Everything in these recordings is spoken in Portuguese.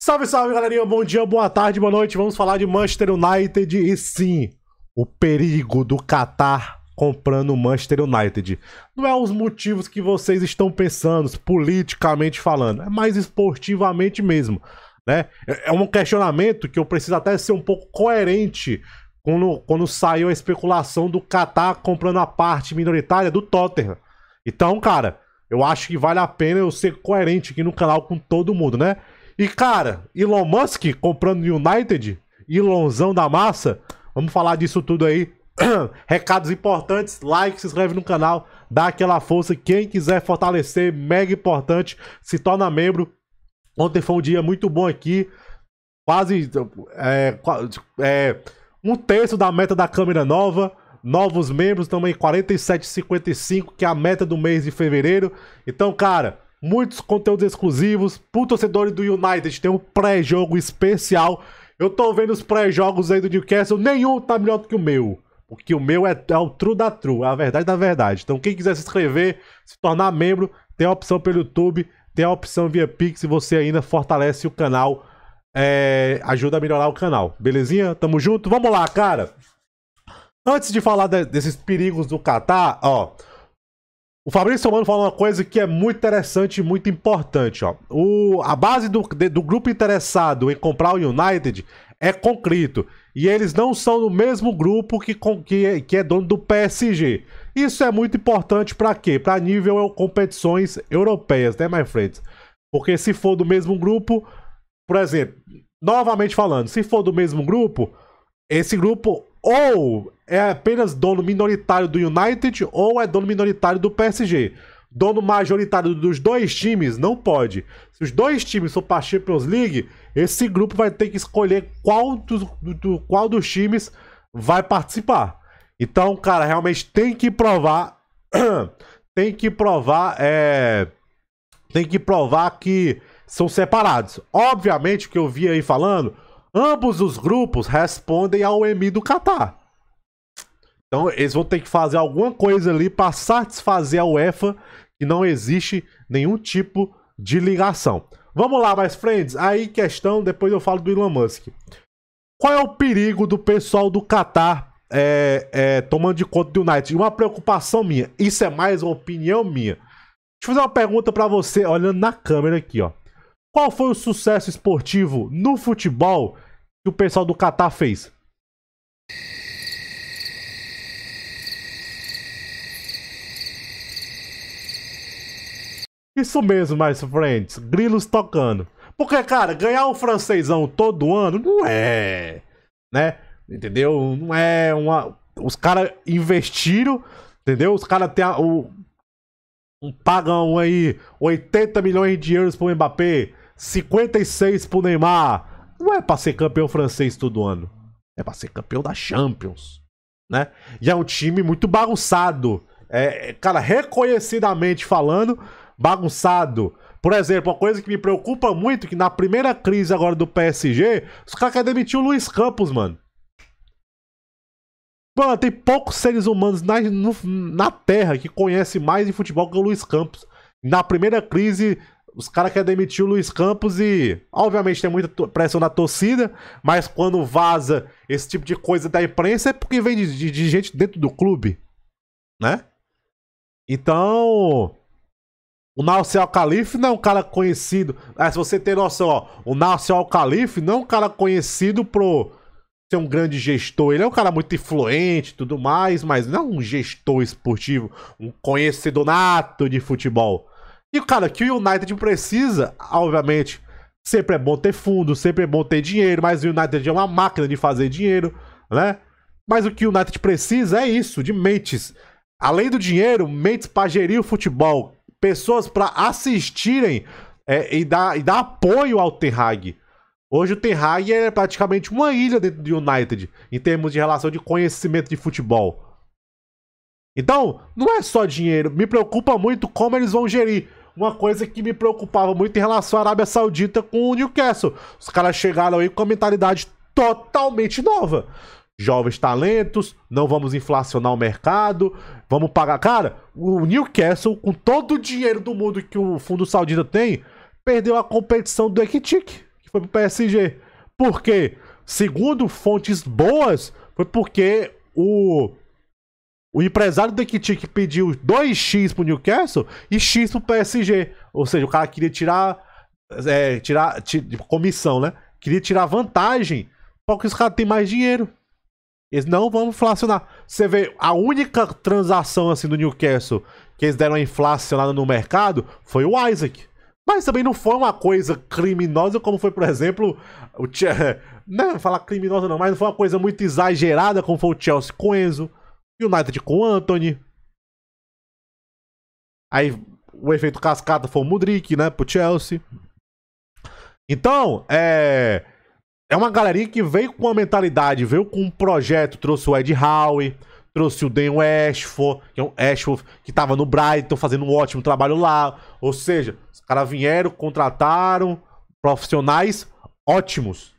Salve, salve, galerinha. Bom dia, boa tarde, boa noite. Vamos falar de Manchester United e sim, o perigo do Qatar comprando o Manchester United. Não é os motivos que vocês estão pensando, politicamente falando, é mais esportivamente mesmo, né? É, é um questionamento que eu preciso até ser um pouco coerente quando, quando saiu a especulação do Qatar comprando a parte minoritária do Tottenham. Então, cara, eu acho que vale a pena eu ser coerente aqui no canal com todo mundo, né? E, cara, Elon Musk comprando United, Elonzão da massa. Vamos falar disso tudo aí. Recados importantes, like, se inscreve no canal, dá aquela força. Quem quiser fortalecer, mega importante, se torna membro. Ontem foi um dia muito bom aqui. Quase. É, é, um terço da meta da câmera nova. Novos membros também, 47,55, que é a meta do mês de fevereiro. Então, cara, muitos conteúdos exclusivos. Pro torcedor do United tem um pré-jogo especial. Eu tô vendo os pré-jogos aí do Newcastle, nenhum tá melhor do que o meu. Porque o meu é, é o true da true, é a verdade da verdade. Então quem quiser se inscrever, se tornar membro, tem a opção pelo YouTube, tem a opção via Pix e você ainda fortalece o canal, é, ajuda a melhorar o canal. Belezinha? Tamo junto? Vamos lá, cara! Antes de falar de, desses perigos do Catar, ó... O Fabrício Mano falou uma coisa que é muito interessante e muito importante. Ó. O, a base do, de, do grupo interessado em comprar o United é concreto. E eles não são do mesmo grupo que, com, que, que é dono do PSG. Isso é muito importante para quê? Para nível competições europeias, né, my friends? Porque se for do mesmo grupo, por exemplo, novamente falando, se for do mesmo grupo, esse grupo ou é apenas dono minoritário do United ou é dono minoritário do PSG. Dono majoritário dos dois times não pode. Se os dois times for para a Champions League, esse grupo vai ter que escolher qual, do, do, qual dos times vai participar. Então, cara, realmente tem que provar. tem que provar. É, tem que provar que são separados. Obviamente, o que eu vi aí falando Ambos os grupos respondem ao EMI do Catar. Então eles vão ter que fazer alguma coisa ali para satisfazer a UEFA que não existe nenhum tipo de ligação. Vamos lá, mais friends. Aí questão, depois eu falo do Elon Musk. Qual é o perigo do pessoal do Catar é, é, tomando de conta do United? Uma preocupação minha. Isso é mais uma opinião minha. Deixa eu fazer uma pergunta para você, olhando na câmera aqui, ó. Qual foi o sucesso esportivo no futebol que o pessoal do Catar fez? Isso mesmo, mais friends. Grilos tocando. Porque, cara, ganhar um francesão todo ano não é. Né? Entendeu? Não é uma. Os caras investiram, entendeu? Os caras têm a, o. pagam aí 80 milhões de euros pro Mbappé. 56 pro Neymar. Não é pra ser campeão francês todo ano. É pra ser campeão da Champions. Né? E é um time muito bagunçado. É, cara, reconhecidamente falando, bagunçado. Por exemplo, uma coisa que me preocupa muito é que na primeira crise agora do PSG, os caras querem demitir o Luiz Campos, mano. Mano, tem poucos seres humanos na, no, na Terra que conhecem mais de futebol que o Luiz Campos. Na primeira crise os caras querem demitir o Luiz Campos e, obviamente, tem muita pressão da torcida, mas quando vaza esse tipo de coisa da imprensa é porque vem de, de, de gente dentro do clube, né? Então, o Nasser al Khalif não é um cara conhecido. Ah, se você tem noção, ó, o Nasser al Khalif não é um cara conhecido pro ser um grande gestor. Ele é um cara muito influente e tudo mais, mas não um gestor esportivo, um conhecedor nato de futebol. E, cara, que o United precisa, obviamente, sempre é bom ter fundo, sempre é bom ter dinheiro, mas o United é uma máquina de fazer dinheiro, né? Mas o que o United precisa é isso, de mentes. Além do dinheiro, mentes para gerir o futebol, pessoas para assistirem é, e, dar, e dar apoio ao Ten Hag. Hoje o Ten Hag é praticamente uma ilha dentro do United, em termos de relação de conhecimento de futebol. Então, não é só dinheiro. Me preocupa muito como eles vão gerir uma coisa que me preocupava muito em relação à Arábia Saudita com o Newcastle. Os caras chegaram aí com a mentalidade totalmente nova. Jovens talentos, não vamos inflacionar o mercado, vamos pagar. Cara, o Newcastle, com todo o dinheiro do mundo que o fundo saudita tem, perdeu a competição do Equitic, que foi pro PSG. Por quê? Segundo fontes boas, foi porque o o empresário do Equitic pediu 2x pro Newcastle e x pro PSG. Ou seja, o cara queria tirar. É, tirar. Tipo, comissão, né? Queria tirar vantagem porque os caras têm mais dinheiro. Eles não vão inflacionar. Você vê, a única transação assim do Newcastle que eles deram uma inflacionada no mercado foi o Isaac. Mas também não foi uma coisa criminosa, como foi, por exemplo, o Não, falar criminosa não, mas não foi uma coisa muito exagerada, como foi o Chelsea com Enzo. United com o Anthony. Aí o efeito cascata foi o Mudrik, né? Pro Chelsea. Então, é. É uma galerinha que veio com uma mentalidade, veio com um projeto, trouxe o Ed Howe, trouxe o Dan Ashford, que é um Ashford que tava no Brighton fazendo um ótimo trabalho lá. Ou seja, os caras vieram, contrataram profissionais ótimos.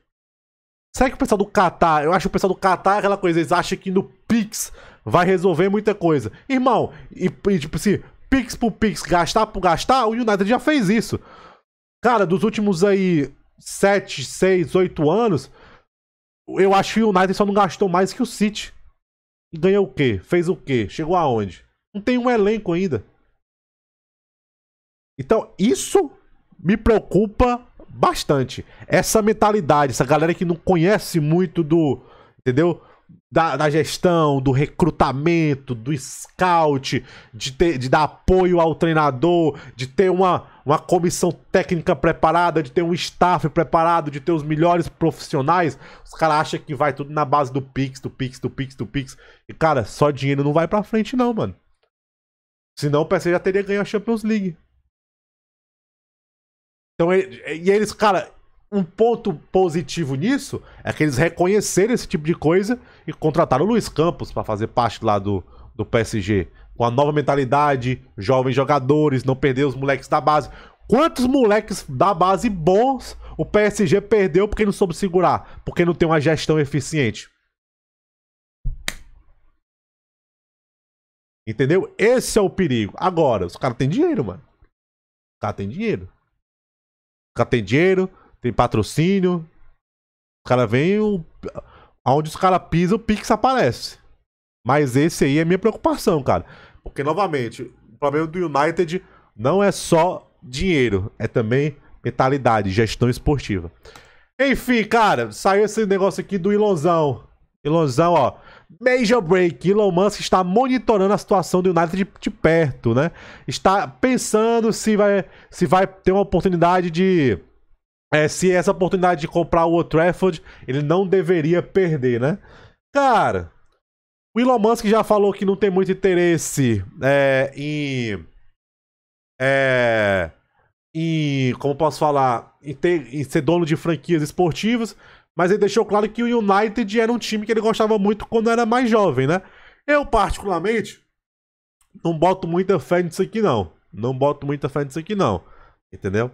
Será que o pessoal do Qatar, eu acho que o pessoal do Qatar é aquela coisa, eles acham que no Pix vai resolver muita coisa. Irmão, e, e tipo assim, pix por pix, gastar por gastar, o United já fez isso. Cara, dos últimos aí 7, 6, 8 anos, eu acho que o United só não gastou mais que o City. ganhou o quê? Fez o quê? Chegou aonde? Não tem um elenco ainda. Então, isso me preocupa bastante. Essa mentalidade, essa galera que não conhece muito do. Entendeu? da, da, gestão, do recrutamento, do scout, de, ter, de dar apoio ao treinador, de ter uma, uma comissão técnica preparada, de ter um staff preparado, de ter os melhores profissionais, os caras acham que vai tudo na base do Pix, do Pix, do Pix, do Pix. E, cara, só dinheiro não vai pra frente, não, mano. Senão o PSG já teria ganho a Champions League. Então, e, e eles, cara, um ponto positivo nisso é que eles reconheceram esse tipo de coisa e contrataram o Luiz Campos para fazer parte lá do, do PSG. Com a nova mentalidade, jovens jogadores, não perder os moleques da base. Quantos moleques da base bons o PSG perdeu porque não soube segurar? Porque não tem uma gestão eficiente? Entendeu? Esse é o perigo. Agora, os caras têm dinheiro, mano. Os caras têm dinheiro. Os caras têm dinheiro, tem patrocínio. Os caras vêm, o... onde os caras pisam, o Pix aparece. Mas esse aí é minha preocupação, cara. Porque, novamente, o problema do United não é só dinheiro, é também mentalidade, gestão esportiva. Enfim, cara, saiu esse negócio aqui do Ilonzão. Ilonzão, ó. Major break. Elon Musk está monitorando a situação do United de, de perto, né? Está pensando se vai, se vai ter uma oportunidade de é, se essa oportunidade de comprar o Old Trafford, ele não deveria perder, né? Cara, o Elon Musk já falou que não tem muito interesse é, em. É, em. Como posso falar? Em, ter, em ser dono de franquias esportivas. Mas ele deixou claro que o United era um time que ele gostava muito quando era mais jovem, né? Eu, particularmente, não boto muita fé nisso aqui, não. Não boto muita fé nisso aqui, não. Entendeu?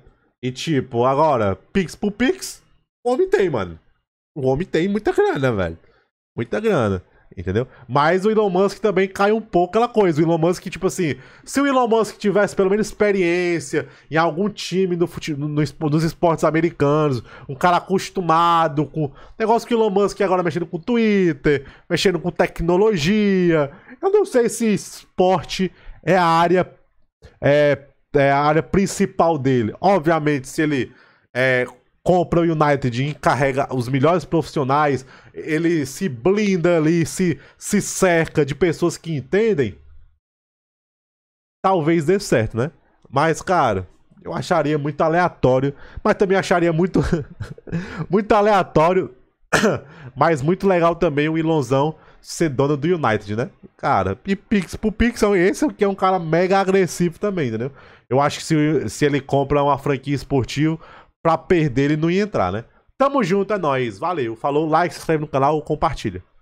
E tipo, agora, Pix por Pix, o homem tem, mano. O homem tem muita grana, velho. Muita grana. Entendeu? Mas o Elon Musk também cai um pouco aquela coisa. O Elon Musk, tipo assim, se o Elon Musk tivesse pelo menos experiência em algum time do fute... no, dos esportes americanos, um cara acostumado com. Negócio que o Elon Musk agora mexendo com Twitter, mexendo com tecnologia. Eu não sei se esporte é a área é, é, a área principal dele. Obviamente, se ele é, compra o United e encarrega os melhores profissionais, ele se blinda ali, se, se cerca de pessoas que entendem, talvez dê certo, né? Mas, cara, eu acharia muito aleatório, mas também acharia muito, muito aleatório, mas muito legal também o Ilonzão ser dono do United, né? Cara, e Pix pro Pix, esse que é um cara mega agressivo também, entendeu? Eu acho que se, se ele compra uma franquia esportiva, pra perder ele não ia entrar, né? Tamo junto, é nóis. Valeu. Falou, like, se inscreve no canal, compartilha.